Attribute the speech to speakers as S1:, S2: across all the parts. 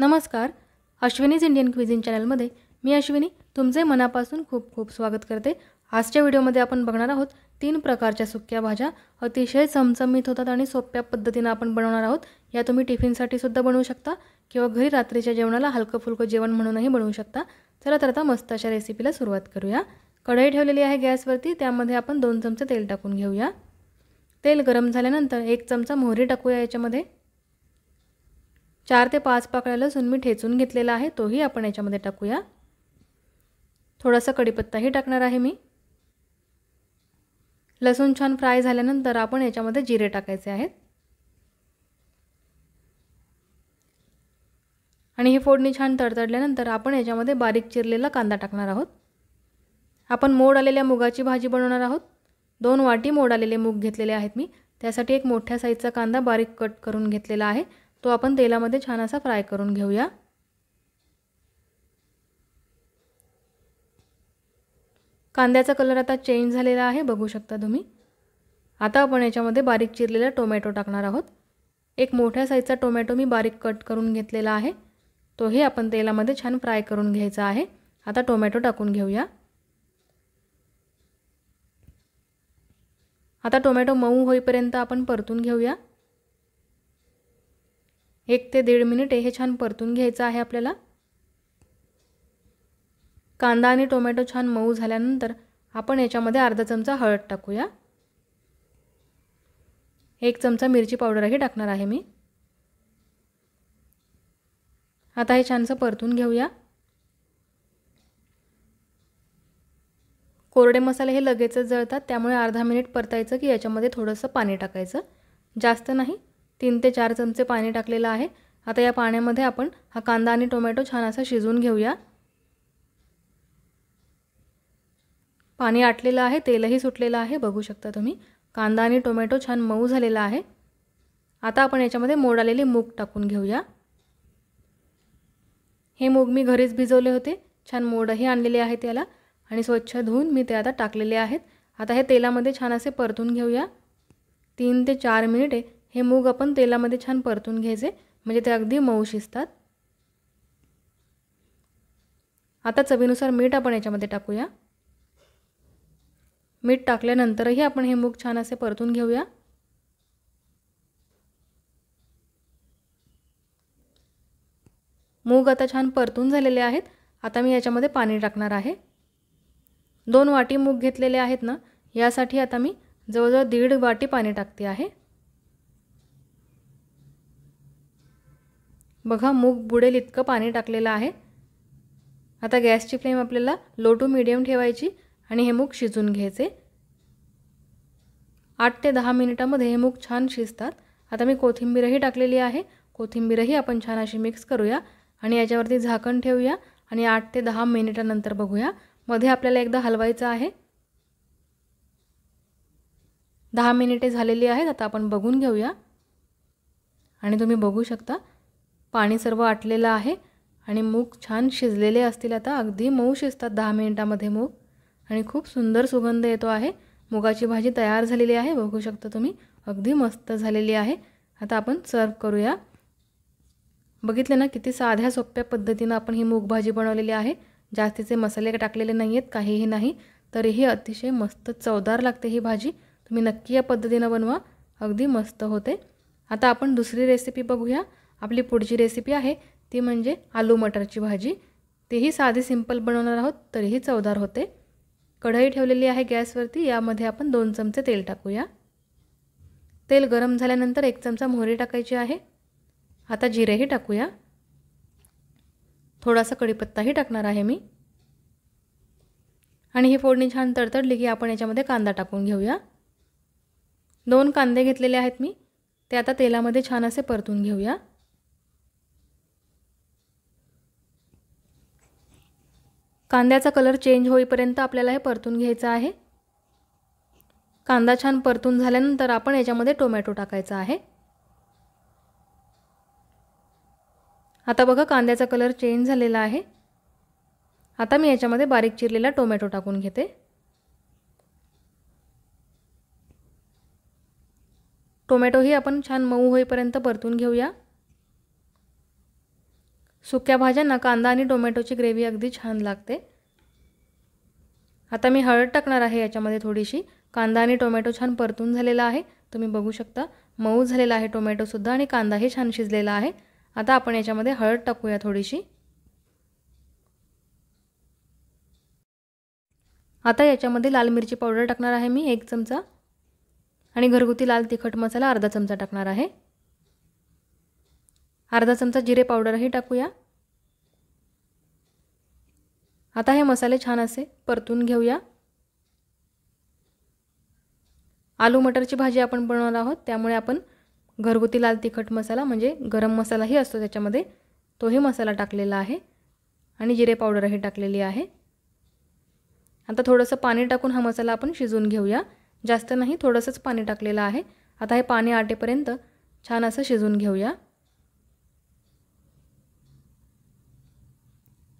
S1: नमस्कार अश्विनीज Indian cuisine चॅनलमध्ये मी अश्विनी तुमचे मनापासून खूप खूप स्वागत करते आजच्या व्हिडिओमध्ये आपण बघणार आहोत तीन प्रकारच्या सुक्या भाज्या अतिशय चमचमीत होतात आणि सोप्या पद्धतीनं आपण बनवणार आहोत या तुम्ही टिफिनसाठी सुद्धा बनवू शकता किंवा घरी रात्रीच्या जेवणाला हलकं फुलकं जेवण म्हणूनही बनवू शकता चला तर आता मस्त अशा रेसिपीला सुरुवात करूया कढई ठेवलेली आहे गॅसवरती त्यामध्ये आपण दोन चमचे तेल टाकून घेऊया तेल गरम झाल्यानंतर एक चमचा मोहरी टाकूया याच्यामध्ये चार ते पाच पाकळ्या लसूण मी ठेचून घेतलेला आहे तोही आपण याच्यामध्ये टाकूया थोडासा कडीपत्ताही टाकणार आहे मी लसूण छान फ्राय झाल्यानंतर आपण याच्यामध्ये जिरे टाकायचे आहेत आणि ही फोडणी छान तडतडल्यानंतर आपण याच्यामध्ये बारीक चिरलेला कांदा टाकणार आहोत आपण मोड आलेल्या मुगाची भाजी बनवणार आहोत दोन वाटी मोड आलेले मूग घेतलेले आहेत मी त्यासाठी एक मोठ्या साईजचा कांदा बारीक कट करून घेतलेला आहे तो आपण तेलामध्ये छान असा फ्राय करून घेऊया कांद्याचा कलर आता चेंज झालेला आहे बघू शकता तुम्ही आता आपण याच्यामध्ये बारीक चिरलेला टोमॅटो टाकणार आहोत एक मोठ्या साईजचा टोमॅटो मी बारीक कट करून घेतलेला आहे तोही आपण तेलामध्ये छान फ्राय करून घ्यायचा आहे आता टोमॅटो टाकून घेऊया आता टोमॅटो मऊ होईपर्यंत आपण परतून घेऊया एक ते दीड मिनिट हे छान परतून घ्यायचं आहे आपल्याला कांदा आणि टोमॅटो छान मऊ झाल्यानंतर आपण याच्यामध्ये अर्धा चमचा हळद टाकूया एक चमचा मिरची पावडरही टाकणार आहे मी आता हे छानसं परतून घेऊया कोरडे मसाले हे लगेचच जळतात त्यामुळे अर्धा मिनिट परतायचं की याच्यामध्ये थोडंसं पाणी टाकायचं जास्त नाही तीन ते चार चमचे पाणी टाकलेलं आहे आता या पाण्यामध्ये आपण हा कांदा आणि टोमॅटो छान असा शिजवून घेऊया पाणी आटलेलं आहे तेलही सुटलेलं आहे बघू शकता तुम्ही कांदा आणि टोमॅटो छान मऊ झालेला आहे आता आपण याच्यामध्ये मोड आलेले मूग टाकून घेऊया हे मूग मी घरीच भिजवले होते छान मोडही आणलेले आहेत त्याला आणि स्वच्छ धुवून मी ते आता टाकलेले आहेत आता हे तेलामध्ये छान असे परतून घेऊया तीन ते चार मिनिटे हे मूग आपण तेलामध्ये छान परतून घ्यायचे म्हणजे ते अगदी मऊ शिजतात आता चवीनुसार मीठ आपण याच्यामध्ये टाकूया मीठ टाकल्यानंतरही आपण हे मूग छान असे परतून घेऊया मूग आता छान परतून झालेले आहेत आता मी याच्यामध्ये पाणी टाकणार आहे दोन वाटी मूग घेतलेले आहेत ना यासाठी आता मी जवळजवळ दीड वाटी पाणी टाकते आहे बघा मूग बुडेल इतकं पाणी टाकलेलं आहे आता गॅसची फ्लेम आपल्याला लो टू मिडियम ठेवायची आणि हे मूग शिजून घ्यायचे आठ ते दहा मिनिटामध्ये हे मूग छान शिजतात आता मी कोथिंबीरही टाकलेली आहे कोथिंबीरही आपण छान अशी मिक्स करूया आणि याच्यावरती झाकण ठेवूया आणि आठ ते दहा मिनिटानंतर बघूया मध्ये आपल्याला एकदा हलवायचं आहे दहा मिनिटे झालेली आहेत आता आपण बघून घेऊया आणि तुम्ही बघू शकता पाणी सर्व आटलेलं आहे आणि मूग छान शिजलेले असतील आता अगदी मऊ शिजतात दहा मिनिटामध्ये मूग आणि खूप सुंदर सुगंध येतो आहे मुगाची भाजी तयार झालेली आहे बघू शकता तुम्ही अगदी मस्त झालेली आहे आता आपण सर्व करूया बघितले ना किती साध्या सोप्या पद्धतीनं आपण ही मूग भाजी बनवलेली आहे जास्तीचे मसाले टाकलेले नाही आहेत काहीही नाही तरीही अतिशय मस्त चवदार लागते ही भाजी तुम्ही नक्की या पद्धतीनं बनवा अगदी मस्त होते आता आपण दुसरी रेसिपी बघूया आपली पुढची रेसिपी आहे ती म्हणजे आलू मटरची भाजी तेही साधी सिंपल बनवणार आहोत तरीही चवदार होते कढई ठेवलेली आहे गॅसवरती यामध्ये आपण दोन चमचे तेल टाकूया तेल गरम झाल्यानंतर एक चमचा मोहरी टाकायची आहे आता जिरेही टाकूया थोडासा कढीपत्ताही टाकणार आहे मी आणि ही फोडणी छान तडतडली की आपण याच्यामध्ये कांदा टाकून घेऊया दोन कांदे घेतलेले आहेत मी ते आता तेलामध्ये छान असे परतून घेऊया कांद्याचा कलर चेंज होईपर्यंत आपल्याला हे परतून घ्यायचं आहे कांदा छान परतून झाल्यानंतर आपण याच्यामध्ये टोमॅटो टाकायचा आहे आता बघा कांद्याचा कलर चेंज झालेला आहे आता मी याच्यामध्ये बारीक चिरलेला टोमॅटो टाकून घेते टोमॅटोही आपण छान मऊ होईपर्यंत परतून घेऊया सुक्या भाज्यांना कांदा आणि टोमॅटोची ग्रेव्ही अगदी छान लागते आता मी हळद टाकणार आहे याच्यामध्ये थोडीशी कांदा आणि टोमॅटो छान परतून झालेला आहे तुम्ही बघू शकता मऊ झालेला आहे टोमॅटोसुद्धा आणि कांदाही छान शिजलेला आहे आता आपण याच्यामध्ये हळद टाकूया थोडीशी आता याच्यामध्ये लाल मिरची पावडर टाकणार आहे मी एक चमचा आणि घरगुती लाल तिखट मसाला अर्धा चमचा टाकणार आहे अर्धा चमचा जिरे पावडरही टाकूया आता हे मसाले छान असे परतून घेऊया आलू मटरची भाजी आपण बनवणार आहोत त्यामुळे आपण घरगुती लाल तिखट मसाला म्हणजे गरम मसालाही असतो त्याच्यामध्ये तोही मसाला टाकलेला आहे आणि जिरे पावडरही टाकलेली आहे आता थोडंसं पाणी टाकून हा मसाला आपण शिजवून घेऊया जास्त नाही थोडंसंच पाणी टाकलेलं आहे आता हे पाणी आटेपर्यंत छान असं शिजवून घेऊया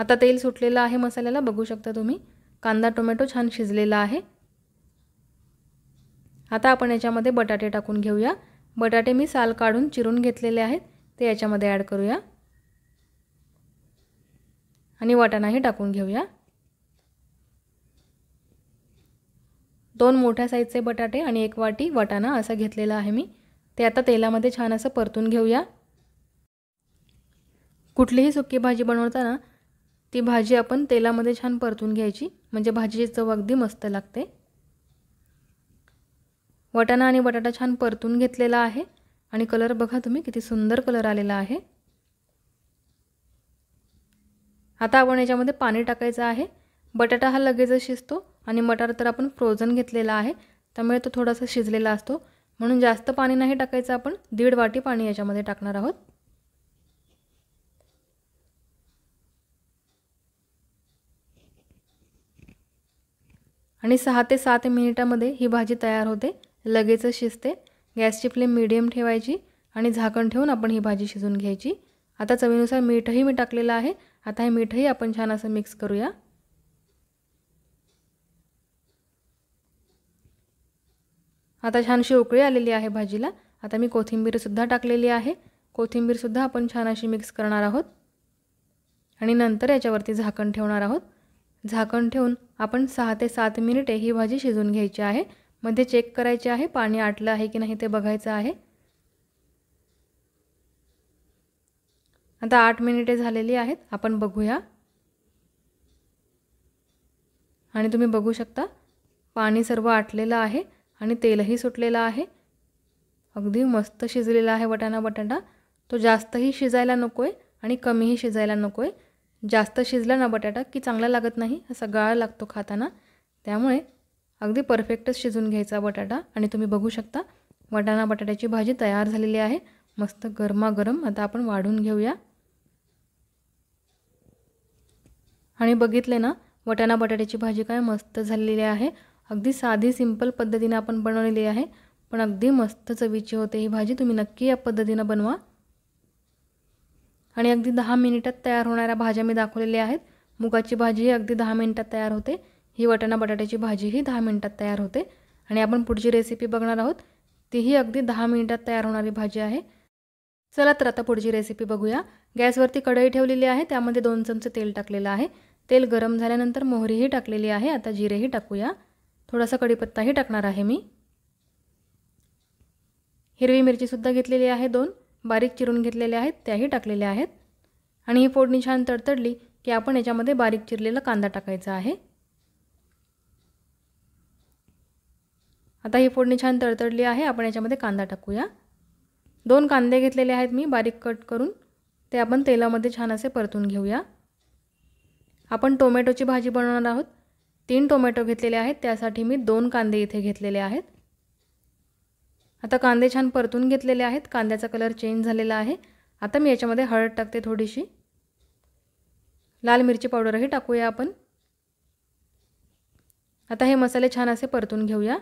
S1: आता तेल सुटलेलं आहे मसाल्याला बघू शकता तुम्ही कांदा टोमॅटो छान शिजलेला आहे आता आपण याच्यामध्ये बटाटे टाकून घेऊया बटाटे मी साल काढून चिरून घेतलेले आहेत ते याच्यामध्ये ॲड करूया आणि वाटाणाही टाकून घेऊया दोन मोठ्या साईजचे बटाटे आणि एक वाटी वाटाणा असं घेतलेला आहे मी ते आता तेलामध्ये छान असं परतून घेऊया कुठलीही सुकी भाजी बनवताना ती भाजी आपण तेलामध्ये छान परतून घ्यायची म्हणजे भाजीची चव अगदी मस्त लागते वटाणा आणि बटाटा छान परतून घेतलेला आहे आणि कलर बघा तुम्ही किती सुंदर कलर आलेला आहे आता आपण याच्यामध्ये पाणी टाकायचं आहे बटाटा हा लगेच शिजतो आणि मटार तर आपण फ्रोझन घेतलेला आहे त्यामुळे तो थोडासा शिजलेला असतो म्हणून जास्त पाणी नाही टाकायचं आपण दीड वाटी पाणी याच्यामध्ये टाकणार आहोत आणि सहा ते सात मिनिटामध्ये ही भाजी तयार होते लगेचच शिजते गॅसची फ्लेम मीडियम ठेवायची आणि झाकण ठेवून आपण ही भाजी शिजून घ्यायची आता चवीनुसार मीठही मी टाकलेलं आहे आता हे मीठही आपण छान असं मिक्स करूया आता छानशी उकळी आलेली आहे भाजीला आता मी कोथिंबीरसुद्धा टाकलेली आहे कोथिंबीरसुद्धा आपण छान अशी मिक्स करणार आहोत आणि नंतर याच्यावरती झाकण ठेवणार आहोत झाकण ठेवून आपण सहा ते सात मिनिटे ही भाजी शिजून घ्यायची आहे मध्ये चेक करायचे आहे पाणी आटलं आहे की नाही ते बघायचं आहे आता आठ मिनिटे झालेली आहेत आपण बघूया आणि तुम्ही बघू शकता पाणी सर्व आटलेलं आहे आणि तेलही सुटलेलं आहे अगदी मस्त शिजलेला आहे वटाणा बटाटा तो जास्तही शिजायला नको आहे आणि कमीही शिजायला नको आहे जास्त शिजला ना बटाटा की चांगला लागत नाही असा गाळ लागतो खाताना त्यामुळे अगदी परफेक्टच शिजून घ्यायचा बटाटा आणि तुम्ही बघू शकता वटाणा बटाट्याची भाजी तयार झालेली आहे मस्त गरमागरम आता आपण वाढून घेऊया आणि बघितले ना वटाणा बटाट्याची भाजी काय मस्त झालेली आहे अगदी साधी सिंपल पद्धतीने आपण बनवलेली आहे पण अगदी मस्त चवीची होते ही भाजी तुम्ही नक्की या पद्धतीनं बनवा आणि अगदी दहा मिनिटात तयार होणाऱ्या भाज्या मी दाखवलेल्या आहेत मुगाची भाजीही अगदी दहा मिनिटात तयार होते ही वटाणा बटाट्याची भाजीही दहा मिनिटात तयार होते आणि आपण पुढची रेसिपी बघणार आहोत तीही अगदी दहा मिनिटात तयार होणारी भाजी आहे चला तर आता पुढची रेसिपी बघूया गॅसवरती कढई ठेवलेली आहे त्यामध्ये दोन चमचे तेल टाकलेलं आहे तेल गरम झाल्यानंतर मोहरीही टाकलेली आहे आता जिरेही टाकूया थोडासा कढीपत्ताही टाकणार आहे मी हिरवी मिरचीसुद्धा घेतलेली आहे दोन बारीक चिरून घेतलेल्या आहेत त्याही टाकलेल्या आहेत आणि ही फोडणी छान तडतडली की आपण याच्यामध्ये बारीक चिरलेला कांदा टाकायचा आहे आता ही फोडणी छान तडतडली आहे आपण याच्यामध्ये कांदा टाकूया दोन कांदे घेतलेले आहेत मी बारीक कट करून ते आपण तेलामध्ये छान असे परतून घेऊया आपण टोमॅटोची भाजी बनवणार आहोत तीन टोमॅटो घेतलेले आहेत त्यासाठी मी दोन कांदे इथे घेतलेले आहेत आता कांदे छान परतून घेतलेले आहेत कांद्याचा कलर चेंज झालेला आहे आता मी याच्यामध्ये हळद टाकते थोडीशी लाल मिरची पावडरही टाकूया आपण आता हे मसाले छान असे परतून घेऊया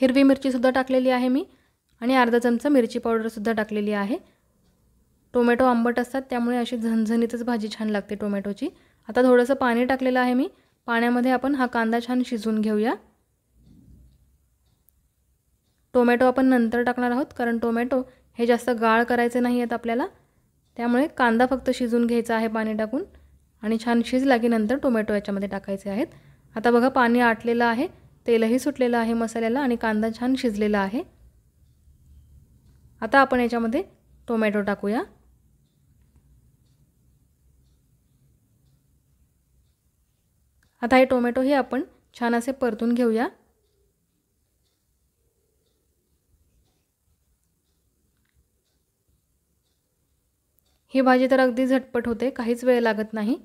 S1: हिरवी मिरचीसुद्धा टाकलेली आहे मी आणि अर्धा चमचा मिरची पावडरसुद्धा टाकलेली आहे टोमॅटो आंबट असतात त्यामुळे अशी झणझणीतच भाजी छान लागते टोमॅटोची आता थोडंसं पाणी टाकलेलं आहे मी पाण्यामध्ये आपण हा कांदा छान शिजवून घेऊया टोमॅटो आपण नंतर टाकणार आहोत कारण टोमॅटो हे जास्त गाळ करायचे नाही आहेत आपल्याला त्यामुळे कांदा फक्त शिजून घ्यायचा आहे पाणी टाकून आणि छान शिजला की नंतर टोमॅटो याच्यामध्ये टाकायचे आहेत आता बघा पाणी आटलेलं आहे तेलही सुटलेलं आहे मसाल्याला आणि कांदा छान शिजलेला आहे आता आपण याच्यामध्ये टोमॅटो टाकूया आता हे टोमॅटोही आपण छान असे परतून घेऊया ही भाजी तर अगदी झटपट होते काहीच वेळ लागत नाही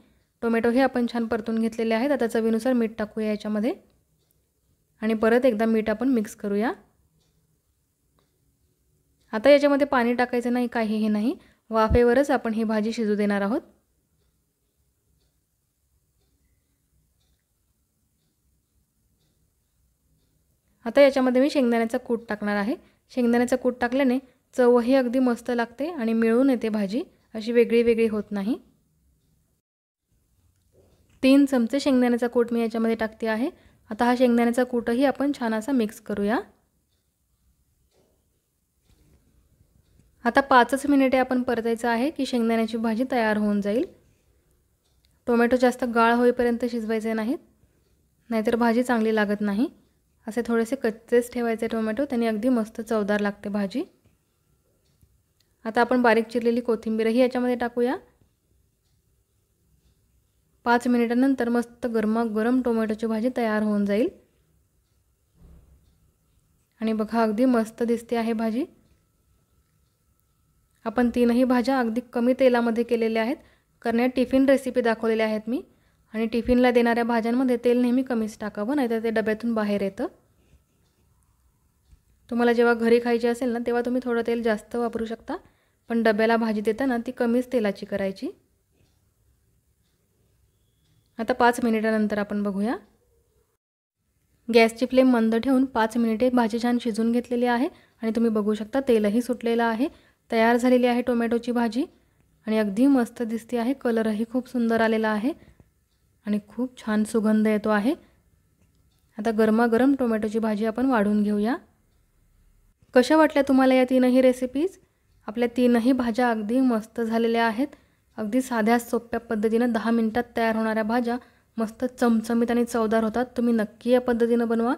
S1: टोमॅटो हे आपण छान परतून घेतलेले आहेत आता चवीनुसार मीठ टाकूया याच्यामध्ये आणि परत एकदा मीठ आपण मिक्स करूया आता याच्यामध्ये पाणी टाकायचं नाही काही हे नाही वाफेवरच आपण ही भाजी शिजू देणार आहोत आता याच्यामध्ये मी शेंगदाण्याचा कूट टाकणार आहे शेंगदाण्याचा कूट टाकल्याने चवही अगदी मस्त लागते आणि मिळून येते भाजी अशी वेगळी वेगळी होत नाही तीन चमचे शेंगदाण्याचा कूट मी याच्यामध्ये टाकते आहे आता हा शेंगदाण्याचा कूटही आपण छान असा मिक्स करूया आता पाचच मिनिटे आपण परतायचं आहे की शेंगदाण्याची भाजी तयार होऊन जाईल टोमॅटो जास्त गाळ होईपर्यंत शिजवायचे नाहीत नाहीतर भाजी चांगली लागत नाही असे थोडेसे कच्चेच ठेवायचे टोमॅटो त्याने अगदी मस्त चवदार लागते भाजी आता आपण बारीक चिरलेली कोथिंबीरही याच्यामध्ये टाकूया पाच मिनिटानंतर मस्त गरमागरम टोमॅटोची भाजी तयार होऊन जाईल आणि बघा अगदी मस्त दिसते आहे भाजी आपण तीनही भाज्या अगदी कमी तेलामध्ये केलेल्या आहेत कारण या टिफिन रेसिपी दाखवलेल्या आहेत मी आणि टिफिनला देणाऱ्या भाज्यांमध्ये तेल नेहमी कमीच टाकावं नाहीतर ते डब्यातून बाहेर येतं तुम्हाला जेव्हा घरी खायची असेल ना तेव्हा तुम्ही थोडं तेल जास्त वापरू शकता पण डब्याला भाजी देताना ती कमीच तेलाची करायची आता पाच मिनिटानंतर आपण बघूया गॅसची फ्लेम मंद ठेवून पाच मिनिटे भाजी छान शिजून घेतलेली आहे आणि तुम्ही बघू शकता तेलही सुटलेलं आहे तयार झालेली आहे टोमॅटोची भाजी आणि अगदी मस्त दिसते आहे कलरही खूप सुंदर आलेला आहे आणि खूप छान सुगंध येतो आहे आता गरमागरम टोमॅटोची भाजी आपण वाढून घेऊया कशा वाटल्या तुम्हाला या तीनही रेसिपीज आपल्या तीनही भाज्या अगदी मस्त झालेल्या आहेत अगदी साध्या सोप्या पद्धतीनं दहा मिनटात तयार होणाऱ्या भाज्या मस्त चमचमीत आणि चवदार होतात तुम्ही नक्की या पद्धतीनं बनवा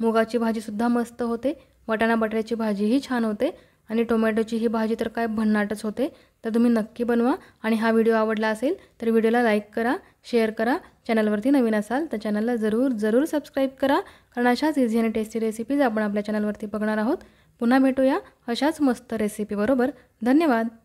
S1: मुगाची भाजीसुद्धा मस्त होते वटाणा बटाट्याची भाजीही छान होते आणि टोमॅटोची ही भाजी तर काय भन्नाटच होते तर तुम्ही नक्की बनवा आणि हा व्हिडिओ आवडला असेल तर व्हिडिओला लाईक करा शेअर करा चॅनलवरती नवीन असाल तर चॅनलला जरूर जरूर सबस्क्राईब करा कारण अशाच इझी आणि टेस्टी रेसिपीज आपण आपल्या चॅनलवरती बघणार आहोत पुन्हा भेटूया अशाच मस्त रेसिपीबरोबर धन्यवाद